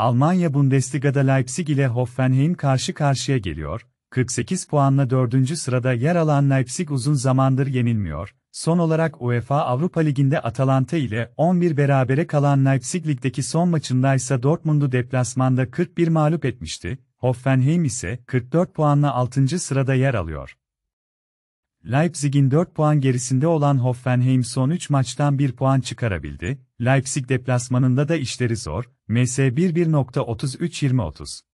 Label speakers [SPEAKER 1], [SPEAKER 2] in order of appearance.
[SPEAKER 1] Almanya Bundesliga'da Leipzig ile Hoffenheim karşı karşıya geliyor. 48 puanla 4. sırada yer alan Leipzig uzun zamandır yenilmiyor. Son olarak UEFA Avrupa Ligi'nde Atalanta ile 11 berabere kalan Leipzig ligdeki son maçında ise Dortmund'u deplasmanda 41 mağlup etmişti. Hoffenheim ise 44 puanla 6. sırada yer alıyor. Leipzig'in 4 puan gerisinde olan Hoffenheim son 3 maçtan 1 puan çıkarabildi, Leipzig deplasmanında da işleri zor, MS 11.33-20-30.